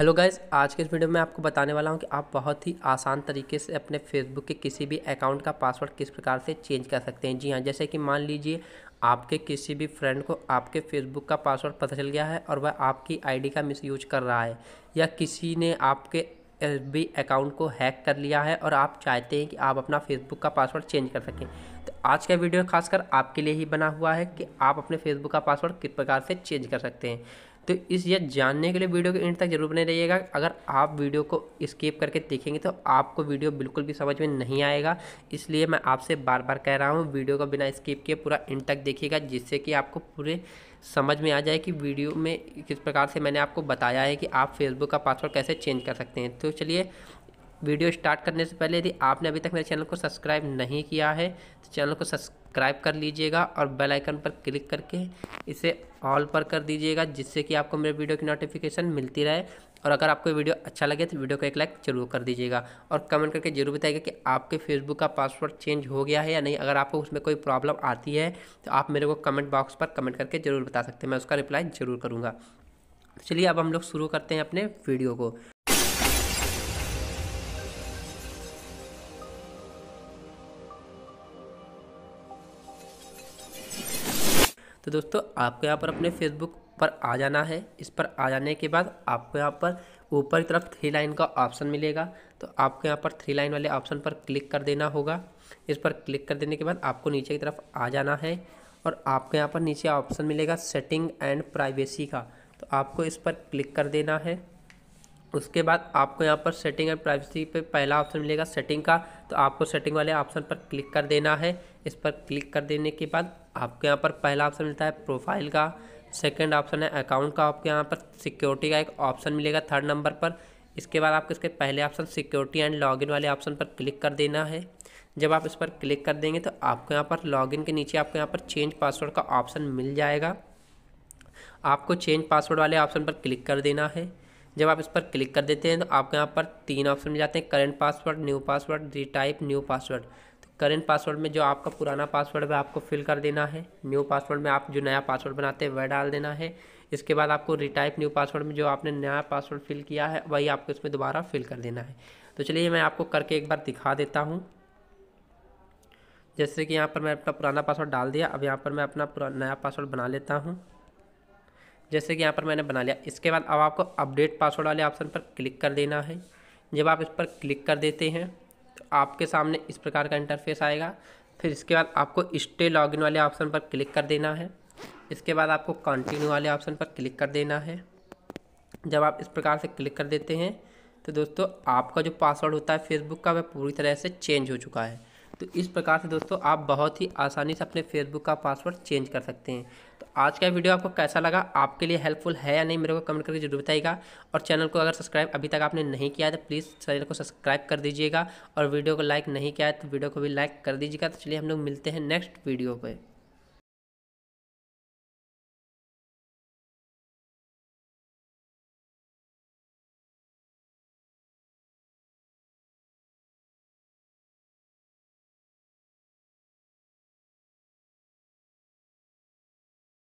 hello guys आज के इस वीडियो में आपको बताने वाला हूं कि आप बहुत ही आसान तरीके से अपने फेसबुक के किसी भी अकाउंट का पासवर्ड किस प्रकार से चेंज कर सकते हैं जी हाँ जैसे कि मान लीजिए आपके किसी भी फ्रेंड को आपके फेसबुक का पासवर्ड पता चल गया है और वह आपकी आईडी का मिसयूज कर रहा है या किसी ने आपके एफ अकाउंट को हैक कर लिया है और आप चाहते हैं कि आप अपना फेसबुक का पासवर्ड चेंज कर सकें तो आज का वीडियो खासकर आपके लिए ही बना हुआ है कि आप अपने फेसबुक का पासवर्ड किस प्रकार से चेंज कर सकते हैं तो इस यह जानने के लिए वीडियो के एंड तक जरूर बने रहिएगा अगर आप वीडियो को स्किप करके देखेंगे तो आपको वीडियो बिल्कुल भी समझ में नहीं आएगा इसलिए मैं आपसे बार बार कह रहा हूँ वीडियो को बिना स्किप किए पूरा एंड तक देखिएगा जिससे कि आपको पूरे समझ में आ जाए कि वीडियो में किस प्रकार से मैंने आपको बताया है कि आप फेसबुक का पासवर्ड कैसे चेंज कर सकते हैं तो चलिए वीडियो स्टार्ट करने से पहले यदि आपने अभी तक मेरे चैनल को सब्सक्राइब नहीं किया है तो चैनल को सब्सक्राइब सब्सक्राइब कर लीजिएगा और बेल आइकन पर क्लिक करके इसे ऑल पर कर दीजिएगा जिससे कि आपको मेरे वीडियो की नोटिफिकेशन मिलती रहे और अगर आपको वीडियो अच्छा लगे तो वीडियो को एक लाइक जरूर कर दीजिएगा और कमेंट करके जरूर बताइएगा कि आपके फेसबुक का पासवर्ड चेंज हो गया है या नहीं अगर आपको उसमें कोई प्रॉब्लम आती है तो आप मेरे को कमेंट बॉक्स पर कमेंट करके ज़रूर बता सकते हैं मैं उसका रिप्लाई ज़रूर करूँगा तो चलिए अब हम लोग शुरू करते हैं अपने वीडियो को तो दोस्तों आपको यहाँ पर अपने फेसबुक पर आ जाना है इस पर आ जाने के बाद आपको यहाँ पर ऊपर की तरफ थ्री लाइन का ऑप्शन मिलेगा तो आपको यहाँ पर थ्री लाइन वाले ऑप्शन पर क्लिक कर देना होगा इस पर क्लिक कर देने के बाद आपको नीचे की तरफ आ जाना है और आपको यहाँ पर नीचे ऑप्शन मिलेगा सेटिंग एंड प्राइवेसी का तो आपको इस पर क्लिक कर देना है उसके बाद आपको यहाँ पर सेटिंग एंड प्राइवेसी पे पहला ऑप्शन मिलेगा सेटिंग का तो आपको सेटिंग वाले ऑप्शन पर क्लिक कर देना है इस पर क्लिक कर देने के बाद आपके यहाँ पर पहला ऑप्शन मिलता है प्रोफाइल का सेकंड ऑप्शन है अकाउंट का आपके यहाँ पर सिक्योरिटी का एक ऑप्शन मिलेगा थर्ड नंबर पर इसके बाद आपको इसके पहले ऑप्शन सिक्योरिटी एंड लॉगिन वाले ऑप्शन पर क्लिक कर देना है जब आप इस पर क्लिक कर देंगे तो आपको यहाँ पर लॉगिन के नीचे आपको यहाँ पर चेंज पासवर्ड का ऑप्शन मिल जाएगा आपको चेंज पासवर्ड वाले ऑप्शन पर क्लिक कर देना है जब आप इस पर क्लिक कर देते हैं तो आपको यहाँ पर तीन ऑप्शन मिल जाते हैं current password new password type new password current password में जो आपका पुराना पासवर्ड है आपको फिल कर देना है न्यू पासवर्ड में आप जो नया पासवर्ड बनाते हैं वह डाल देना है इसके बाद आपको रिटाइप न्यू पासवर्ड में जो आपने नया पासवर्ड फिल किया है वही आपको इसमें दोबारा फिल कर देना है तो चलिए मैं आपको करके एक बार दिखा देता हूँ जैसे कि यहाँ पर मैं अपना पुराना पासवर्ड डाल दिया अब यहाँ पर मैं अपना नया पासवर्ड बना लेता हूँ जैसे कि यहाँ पर मैंने बना लिया इसके बाद अब आपको अपडेट पासवर्ड वाले ऑप्शन पर क्लिक कर देना है जब आप इस पर क्लिक कर देते हैं आपके सामने इस प्रकार का इंटरफेस आएगा फिर इसके बाद आपको स्टे लॉगिन वाले ऑप्शन पर क्लिक कर देना है इसके बाद आपको कंटिन्यू वाले ऑप्शन पर क्लिक कर देना है जब आप इस प्रकार से क्लिक कर देते हैं तो दोस्तों आपका जो पासवर्ड होता है फेसबुक का वह पूरी तरह से चेंज हो चुका है तो इस प्रकार से दोस्तों आप बहुत ही आसानी से अपने फेसबुक का पासवर्ड चेंज कर सकते हैं तो आज का वीडियो आपको कैसा लगा आपके लिए हेल्पफुल है या नहीं मेरे को कमेंट करके जरूर बताइएगा और चैनल को अगर सब्सक्राइब अभी तक आपने नहीं किया है तो प्लीज़ चैनल को सब्सक्राइब कर दीजिएगा और वीडियो को लाइक नहीं किया है तो वीडियो को भी लाइक कर दीजिएगा तो चलिए हम लोग मिलते हैं नेक्स्ट वीडियो पर